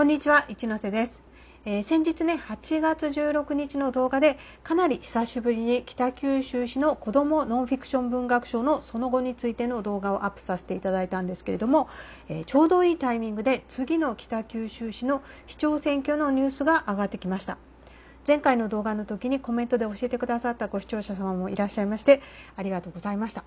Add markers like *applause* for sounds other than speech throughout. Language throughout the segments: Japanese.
こんにちは一ノ瀬です、えー、先日ね8月16日の動画でかなり久しぶりに北九州市の子どもノンフィクション文学賞のその後についての動画をアップさせていただいたんですけれども、えー、ちょうどいいタイミングで次の北九州市の市長選挙のニュースが上がってきました前回の動画の時にコメントで教えてくださったご視聴者様もいらっしゃいましてありがとうございました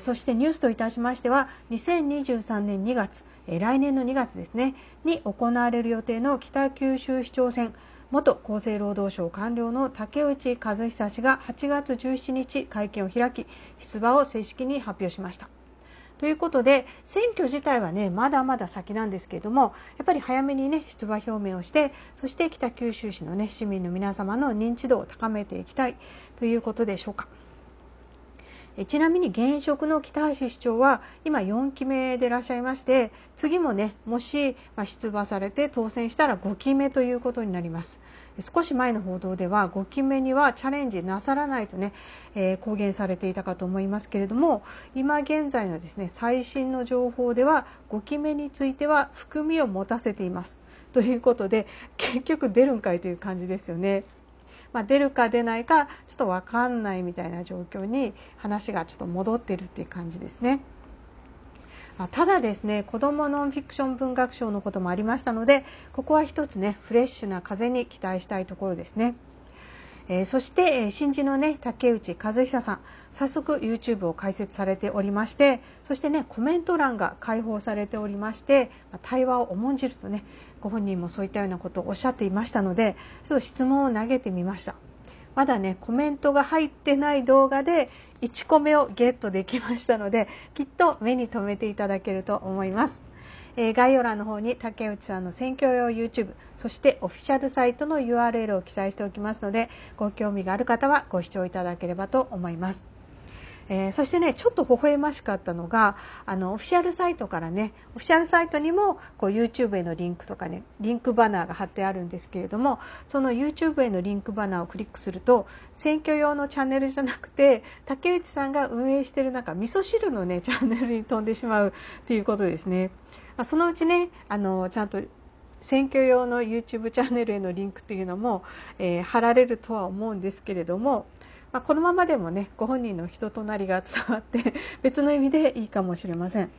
そしてニュースといたしましては2023年2月来年の2月ですねに行われる予定の北九州市長選元厚生労働省官僚の竹内和久氏が8月17日会見を開き出馬を正式に発表しました。ということで選挙自体はねまだまだ先なんですけれどもやっぱり早めにね出馬表明をしてそして北九州市のね市民の皆様の認知度を高めていきたいということでしょうか。ちなみに現職の北橋市長は今4期目でいらっしゃいまして次もねもし出馬されて当選したら5期目ということになります少し前の報道では5期目にはチャレンジなさらないとね、えー、公言されていたかと思いますけれども今現在のですね最新の情報では5期目については含みを持たせていますということで結局出るんかいという感じですよね。まあ、出るか出ないかちょっと分かんないみたいな状況に話がちょっと戻ってるっていう感じですね。ただですね子どもノンフィクション文学賞のこともありましたのでここは一つねフレッシュな風に期待したいところですね。えー、そして、えー、新人のね竹内和久さん早速 YouTube を開設されておりましてそしてねコメント欄が開放されておりまして、ま対話を重んじるとねご本人もそういったようなことをおっしゃっていましたのでちょっと質問を投げてみましたまだねコメントが入ってない動画で1個目をゲットできましたのできっと目に留めていただけると思います、えー、概要欄の方に竹内さんの選挙用 YouTube そしてオフィシャルサイトの URL を記載しておきますのでご興味がある方はご視聴いただければと思いますえー、そしてねちょっと微笑ましかったのがあのオフィシャルサイトからねオフィシャルサイトにもこう YouTube へのリンクとかねリンクバナーが貼ってあるんですけれどもその YouTube へのリンクバナーをクリックすると選挙用のチャンネルじゃなくて竹内さんが運営してるなんか味噌汁のねチャンネルに飛んでしまうっていうことですね。そのうちねあのちゃんと選挙用の YouTube チャンネルへのリンクというのも、えー、貼られるとは思うんですけれどもまあ、このままでもねご本人の人となりが伝わって *laughs* 別の意味でいいかもしれません。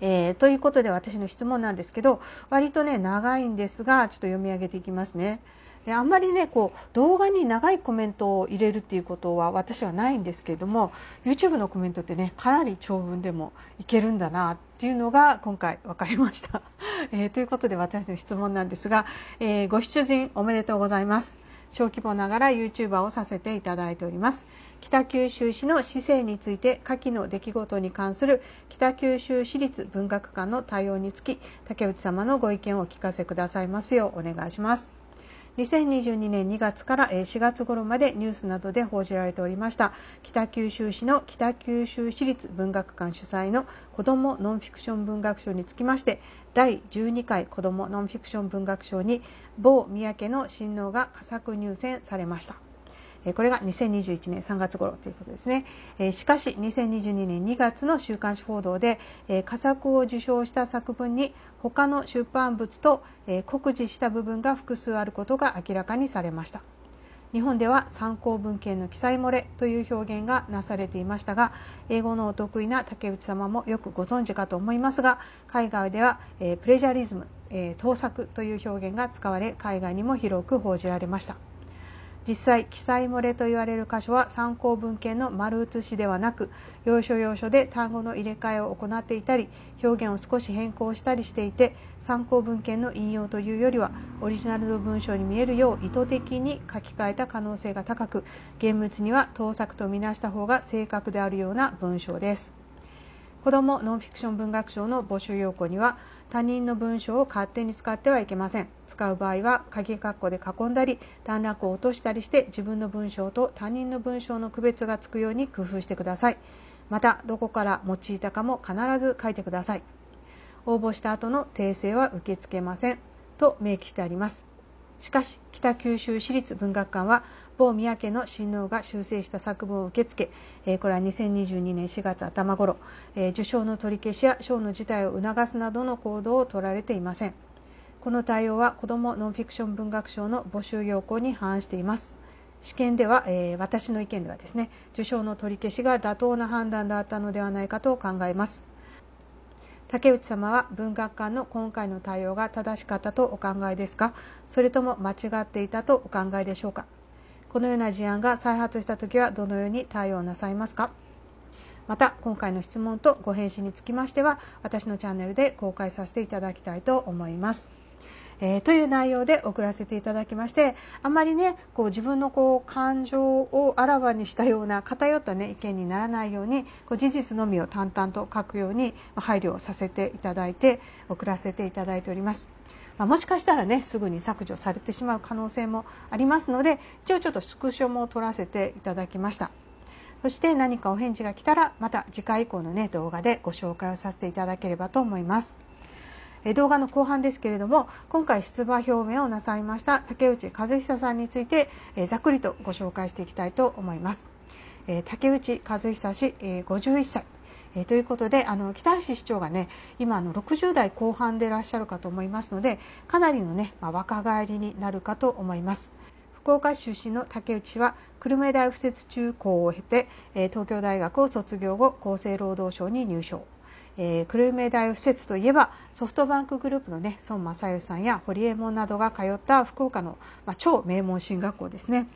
えー、ということで私の質問なんですけど割とね長いんですがちょっと読み上げていきますね。であんまりねこう動画に長いコメントを入れるっていうことは私はないんですけれども YouTube のコメントってねかなり長文でもいけるんだなっていうのが今回分かりました。*laughs* えー、ということで私の質問なんですが、えー、ご出陣おめでとうございます。小規模ながら YouTuber をさせていただいております北九州市の市政について下記の出来事に関する北九州市立文学館の対応につき竹内様のご意見をお聞かせくださいますようお願いします2022年2月から4月頃までニュースなどで報じられておりました北九州市の北九州市立文学館主催の子どもノンフィクション文学賞につきまして第12回子どもノンフィクション文学賞に某三宅の親王が佳作入選されました。これが2021年3月頃ということですね。しかし2022年2月の週刊誌報道で佳作を受賞した作文に他の出版物と酷似した部分が複数あることが明らかにされました。日本では参考文献の記載漏れという表現がなされていましたが英語のお得意な竹内様もよくご存知かと思いますが海外ではプレジャリズムえー、盗作という表現が使われ海外にも広く報じられました実際記載漏れと言われる箇所は参考文献の丸写しではなく要所要所で単語の入れ替えを行っていたり表現を少し変更したりしていて参考文献の引用というよりはオリジナルの文章に見えるよう意図的に書き換えた可能性が高く現物には盗作と見なした方が正確であるような文章です。子どもノンフィクション文学賞の募集要項には他人の文章を勝手に使ってはいけません使う場合は鍵括弧で囲んだり段落を落としたりして自分の文章と他人の文章の区別がつくように工夫してくださいまたどこから用いたかも必ず書いてください応募した後の訂正は受け付けませんと明記してありますしかし北九州市立文学館は坊三宅の親王が修正した作文を受け付け、えー、これは2022年4月頭頃、えー、受賞の取り消しや賞の辞退を促すなどの行動を取られていませんこの対応は子どもノンフィクション文学賞の募集要項に反しています試験では、えー、私の意見ではですね受賞の取り消しが妥当な判断だったのではないかと考えます竹内様は文学館の今回の対応が正しかったとお考えですかそれとも間違っていたとお考えでしょうかこのような事案が再発した時はどのように対応なさいますかまた今回の質問とご返信につきましては私のチャンネルで公開させていただきたいと思います。えー、という内容で送らせていただきましてあまりねこう自分のこう感情をあらわにしたような偏った、ね、意見にならないようにこう事実のみを淡々と書くように配慮をさせていただいて送らせていただいております。まあ、もしかしたらねすぐに削除されてしまう可能性もありますので一応ちょっとスクショも撮らせていただきましたそして何かお返事が来たらまた次回以降のね動画でご紹介をさせていただければと思いますえ動画の後半ですけれども今回出馬表明をなさいました竹内和久さんについて、えざっくりとご紹介していきたいと思います、え竹内和久氏、え51歳えー、ということであの北橋市長がね今あの60代後半でいらっしゃるかと思いますのでかなりのね、まあ、若返りになるかと思います。福岡出身の竹内は久留米大附設中高を経て、えー、東京大学を卒業後厚生労働省に入省。えー、久留米大附設といえばソフトバンクグループのね孫正義さんや堀江門などが通った福岡の、まあ、超名門進学校ですね。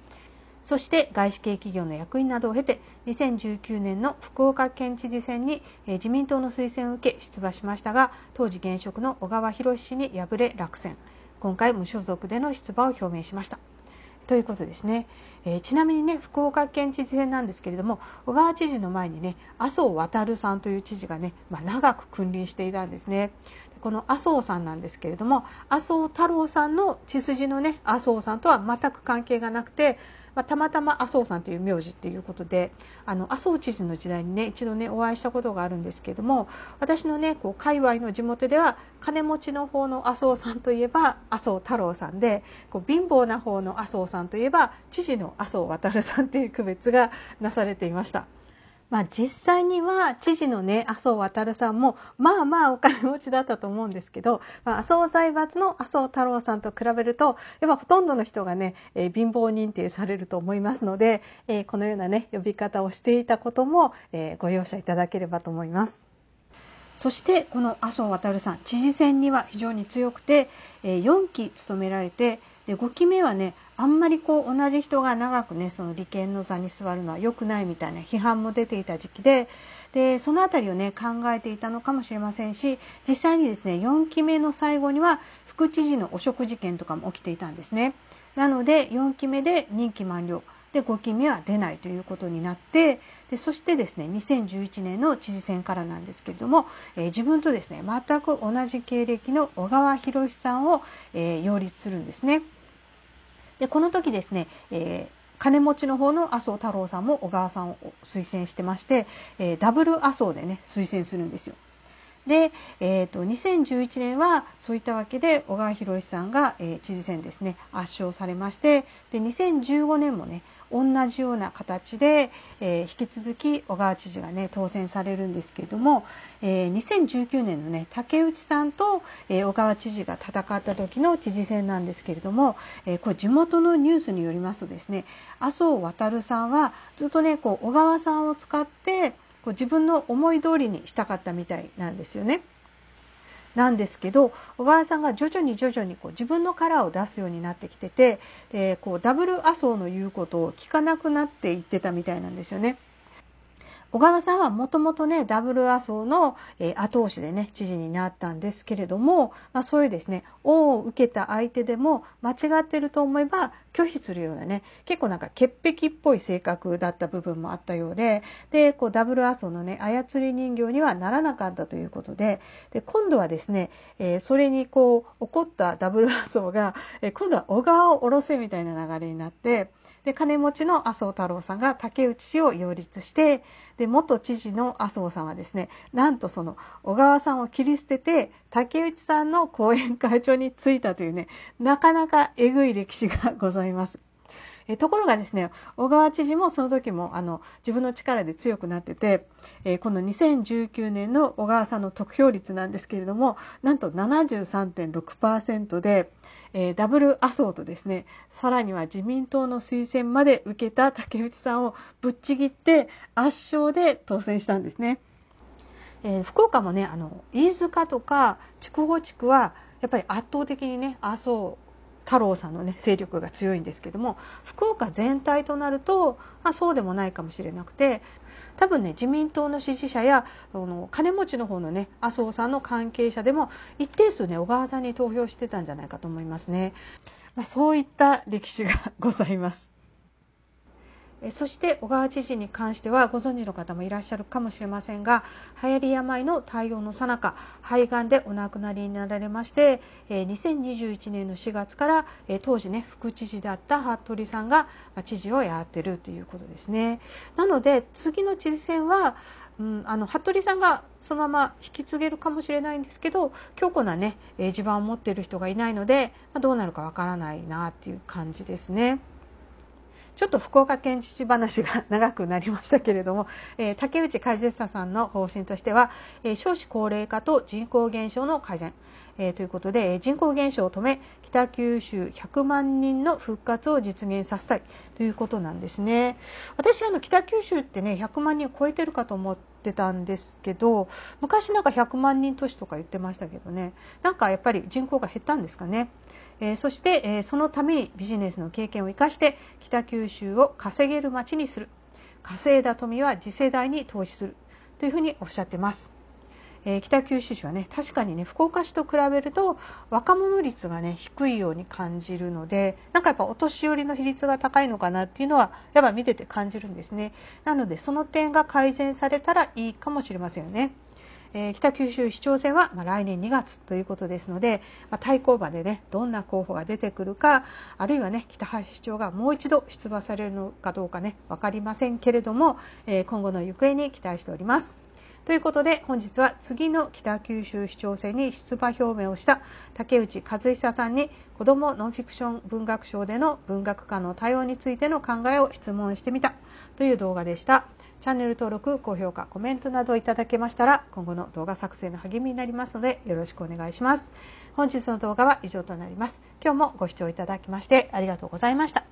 そして外資系企業の役員などを経て2019年の福岡県知事選に自民党の推薦を受け出馬しましたが当時現職の小川博氏に敗れ落選今回無所属での出馬を表明しました。ということですね、えー、ちなみにね福岡県知事選なんですけれども小川知事の前にね麻生渉さんという知事がね、まあ、長く君臨していたんですねこの麻生さんなんですけれども麻生太郎さんの血筋のね麻生さんとは全く関係がなくてまあ、たまたま麻生さんという名字っていうことであの麻生知事の時代にね一度ねお会いしたことがあるんですけれども私のねこう界隈の地元では金持ちの方の麻生さんといえば麻生太郎さんでこう貧乏な方の麻生さんといえば知事の麻生渉さんっていう区別がなされていました。まあ、実際には知事のね麻生渉さんもまあまあお金持ちだったと思うんですけど、まあ、麻生財閥の麻生太郎さんと比べるとやっぱほとんどの人がね、えー、貧乏認定されると思いますので、えー、このようなね呼び方をしていたことも、えー、ご容赦いただければと思います。そしてこの麻生渉さん知事選には非常に強くて、えー、4期務められてで5期目はねあんまりこう同じ人が長くねその利権の座に座るのは良くないみたいな批判も出ていた時期ででその辺りをね考えていたのかもしれませんし実際にですね4期目の最後には副知事の汚職事件とかも起きていたんですね。なので4期目で任期満了で5期目は出ないということになってでそしてですね2011年の知事選からなんですけれども、えー、自分とですね全く同じ経歴の小川博さんを、えー、擁立するんですね。でこの時ですね、えー金持ちの方の麻生太郎さんも小川さんを推薦してまして、えー、ダブル麻生でね推薦するんですよ。で、えーと、2011年はそういったわけで小川博さんが、えー、知事選ですね圧勝されましてで2015年もね同じような形で、え引き続き小川知事が、ね、当選されるんですけれども、え2019年の、ね、竹内さんと、え小川知事が戦った時の知事選なんですけれども、えこれ地元のニュースによりますとですね麻生渉さんはずっと、ね、こう小川さんを使ってこう自分の思い通りにしたかったみたいなんですよね。なんですけど小川さんが徐々に徐々にこう自分のカラーを出すようになってきてて、えー、こうダブル麻生の言うことを聞かなくなっていってたみたいなんですよね。小川さんはもともとね、ダブル麻生の、えー、後押しでね、知事になったんですけれども、まあ、そういうですね、恩を受けた相手でも間違ってると思えば拒否するようなね、結構なんか潔癖っぽい性格だった部分もあったようで、で、こうダブル麻生のね、操り人形にはならなかったということで、で、今度はですね、えー、それにこう怒ったダブル麻生が、えー、今度は小川を下ろせみたいな流れになって、で金持ちの麻生太郎さんが竹内氏を擁立してで元知事の麻生さんはですねなんとその小川さんを切り捨てて竹内さんの後援会長に就いたというねなかなかえぐい歴史がございます。えところがですね小川知事もその時もあの自分の力で強くなってて、えー、この2019年の小川さんの得票率なんですけれどもなんと73.6%でえー、ダブル麻生とですねさらには自民党の推薦まで受けた竹内さんをぶっちぎって圧勝で当選したんですね。えー、福岡もねあの飯塚とか筑豊地区はやっぱり圧倒的にね麻生太郎さんの、ね、勢力が強いんですけども福岡全体となると、あ、そうでもないかもしれなくて多分ね自民党の支持者やあの金持ちの方のね麻生さんの関係者でも一定数ね小川さんに投票してたんじゃないかと思いますね。まあ、そういった歴史がございます。そして小川知事に関してはご存知の方もいらっしゃるかもしれませんが流行り病の対応のさなか肺がんでお亡くなりになられまして2021年の4月から当時ね副知事だった服部さんが知事をやってるということですね。なので次の知事選はうん、あの服部さんがそのまま引き継げるかもしれないんですけど強固なね、えー、地盤を持っている人がいないので、まあ、どうなるかわからないなという感じですね。ちょっと福岡県知事話が長くなりましたけれども、えー、竹内解説者さんの方針としては、えー、少子高齢化と人口減少の改善、えー、ということで人口減少を止め北九州100万人の復活を実現させたいということなんですね。私あの北九州ってね100万人を超えてるかと思ってたんですけど昔なんか100万人都市とか言ってましたけどねなんかやっぱり人口が減ったんですかね。えそして、えそのためにビジネスの経験を生かして北九州を稼げる街にする稼いだ富は次世代に投資するというふうにおっしゃってます。え北九州市はね確かにね福岡市と比べると若者率がね低いように感じるのでなんかやっぱお年寄りの比率が高いのかなっていうのはやっぱ見てて感じるんですねなのでその点が改善されたらいいかもしれませんよね。えー、北九州市長選は、まあ、来年2月ということですので、まあ、対抗馬でねどんな候補が出てくるかあるいはね北橋市長がもう一度出馬されるのかどうかね分かりませんけれども、えー、今後の行方に期待しております。ということで本日は次の北九州市長選に出馬表明をした竹内和久さんに子どもノンフィクション文学賞での文学家の対応についての考えを質問してみたという動画でした。チャンネル登録、高評価、コメントなどいただけましたら、今後の動画作成の励みになりますので、よろしくお願いします。本日の動画は以上となります。今日もご視聴いただきまして、ありがとうございました。